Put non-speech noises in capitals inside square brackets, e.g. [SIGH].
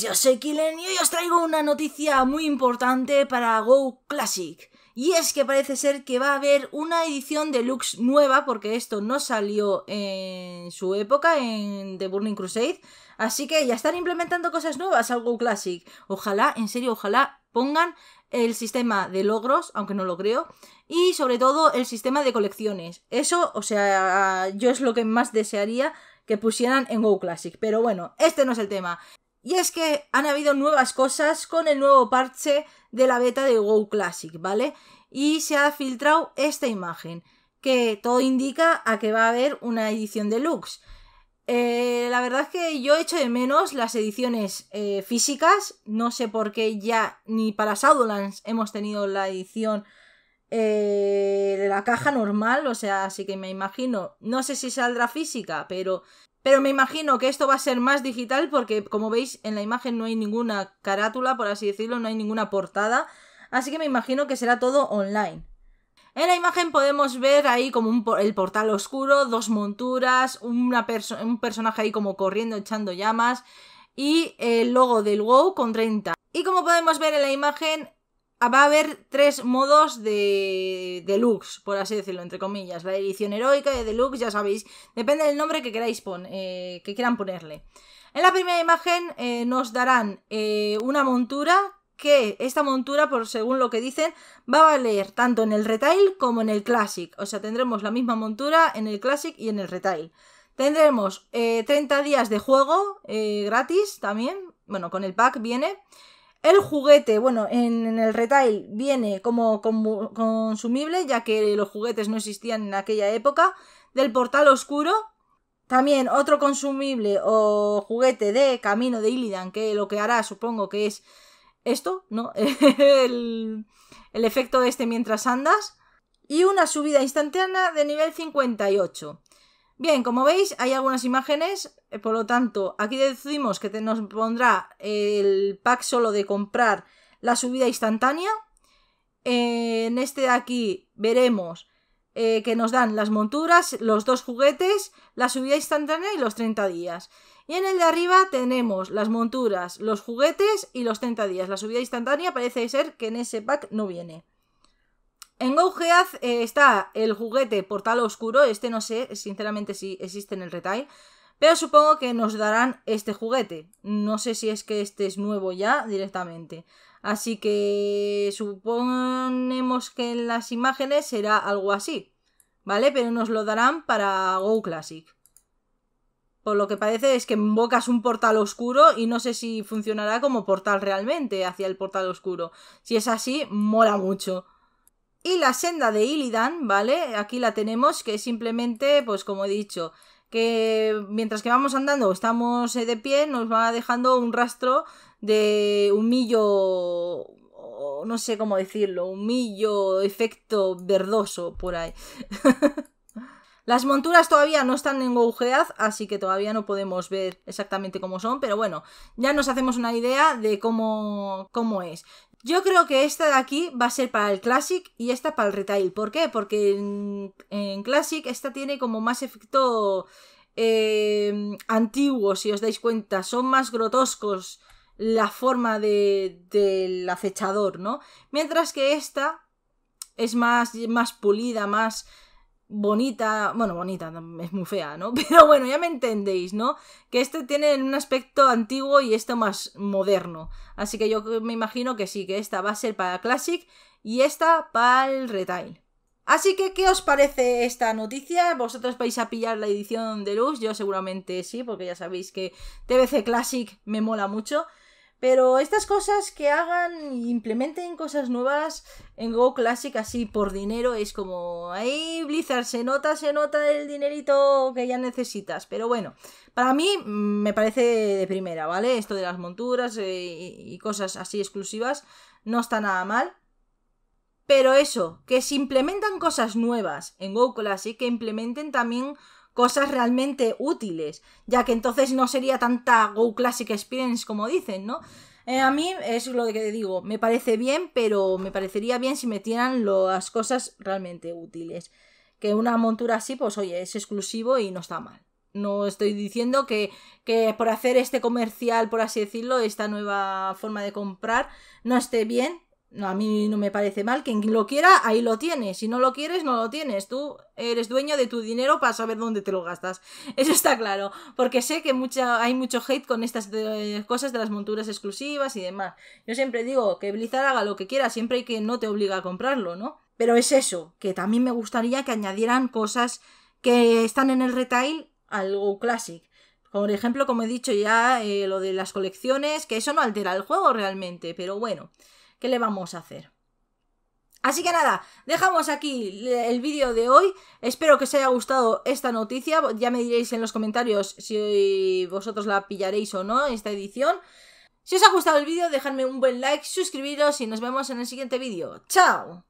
yo soy Kilen y hoy os traigo una noticia muy importante para Go Classic. Y es que parece ser que va a haber una edición deluxe nueva, porque esto no salió en su época, en The Burning Crusade. Así que ya están implementando cosas nuevas a Go Classic. Ojalá, en serio, ojalá pongan el sistema de logros, aunque no lo creo, y sobre todo el sistema de colecciones. Eso, o sea, yo es lo que más desearía que pusieran en Go Classic. Pero bueno, este no es el tema. Y es que han habido nuevas cosas con el nuevo parche de la beta de WoW Classic, ¿vale? Y se ha filtrado esta imagen, que todo indica a que va a haber una edición deluxe. Eh, la verdad es que yo echo de menos las ediciones eh, físicas, no sé por qué ya ni para Shadowlands hemos tenido la edición eh, de la caja normal, o sea, así que me imagino, no sé si saldrá física, pero pero me imagino que esto va a ser más digital porque, como veis, en la imagen no hay ninguna carátula, por así decirlo, no hay ninguna portada. Así que me imagino que será todo online. En la imagen podemos ver ahí como un, el portal oscuro, dos monturas, una persona un personaje ahí como corriendo echando llamas y el logo del WoW con 30. Y como podemos ver en la imagen, Ah, va a haber tres modos de deluxe, por así decirlo, entre comillas. La edición heroica y deluxe, ya sabéis, depende del nombre que queráis poner, eh, que quieran ponerle. En la primera imagen eh, nos darán eh, una montura que esta montura, por según lo que dicen, va a valer tanto en el retail como en el classic. O sea, tendremos la misma montura en el classic y en el retail. Tendremos 30 días de juego gratis también. Bueno, con el pack viene. El juguete, bueno, en, el retail viene como consumible, ya que los juguetes no existían en aquella época. Del portal oscuro, también otro consumible o juguete de Camino de Illidan, que lo que hará supongo que es esto, ¿no? [LAUGHS] el, el efecto este mientras andas. Y una subida instantánea de nivel 58. Bien, como veis, hay algunas imágenes, eh, por lo tanto, aquí decimos que nos pondrá el pack solo de comprar la subida instantánea. Eh, en este de aquí veremos eh, que nos dan las monturas, los dos juguetes, la subida instantánea y los 30 días. Y en el de arriba tenemos las monturas, los juguetes y los 30 días. La subida instantánea parece ser que en ese pack no viene. En GoGeath eh, está el juguete Portal Oscuro, este no sé sinceramente si existe en el retail, pero supongo que nos darán este juguete. No sé si es que este es nuevo ya directamente. Así que suponemos que en las imágenes será algo así, ¿vale? Pero nos lo darán para Go Classic. Por lo que parece es que invocas un portal oscuro y no sé si funcionará como portal realmente hacia el portal oscuro. Si es así, mola mucho. Y la senda de Illidan, ¿vale? Aquí la tenemos, que simplemente, pues como he dicho, que mientras que vamos andando estamos eh, de pie, nos va dejando un rastro de un no sé cómo decirlo, un efecto verdoso por ahí. [LAUGHS] Las monturas todavía no están en Gougeaz, así que todavía no podemos ver exactamente cómo son, pero bueno, ya nos hacemos una idea de cómo, cómo es. Yo creo que esta de aquí va a ser para el Classic y esta para el Retail. ¿Por qué? Porque en, Classic esta tiene como más efecto eh, antiguo, si os dais cuenta. Son más grotoscos la forma de, del acechador, ¿no? Mientras que esta es más, más pulida, más bonita, bueno, bonita, es muy fea, ¿no? [LAUGHS] Pero bueno, ya me entendéis, ¿no? Que este tiene un aspecto antiguo y esto más moderno. Así que yo me imagino que sí, que esta va a ser para Classic y esta para el Retail. Así que, ¿qué os parece esta noticia? ¿Vosotros vais a pillar la edición deluxe? Yo seguramente sí, porque ya sabéis que TBC Classic me mola mucho. Pero estas cosas que hagan implementen cosas nuevas en Go Classic así por dinero es como, ahí Blizzard se nota, se nota el dinerito que ya necesitas. Pero bueno, para mí mm, me parece de primera, ¿vale? Esto de las monturas eh, y cosas así exclusivas no está nada mal. Pero eso, que se implementan cosas nuevas en Go Classic, que implementen también cosas realmente útiles, ya que entonces no sería tanta Go Classic Experience como dicen, ¿no? Eh, a mí es lo que digo, me parece bien, pero me parecería bien si metieran las cosas realmente útiles. Que una montura así, pues oye, es exclusivo y no está mal. No estoy diciendo que, que, por hacer este comercial, por así decirlo, esta nueva forma de comprar, no esté bien, no, a mí no me parece mal. Quien lo quiera, ahí lo tienes. Si no lo quieres, no lo tienes. Tú eres dueño de tu dinero para saber dónde te lo gastas. [LAUGHS] Eso está claro. Porque sé que mucha, hay mucho hate con estas eh, cosas de las monturas exclusivas y demás. Yo siempre digo que Blizzard haga lo que quiera, siempre hay que no te obliga a comprarlo, ¿no? Pero es eso, que también me gustaría que añadieran cosas que están en el retail Algo Go Classic. Por ejemplo, como he dicho ya, eh, lo de las colecciones, que eso no altera el juego realmente, pero bueno. ¿Qué le vamos a hacer? Así que nada, dejamos aquí el vídeo de hoy. Espero que os haya gustado esta noticia. Ya me diréis en los comentarios si vosotros la pillaréis o no esta edición. Si os ha gustado el vídeo, dejadme un buen like, suscribiros y nos vemos en el siguiente vídeo. ¡Chao!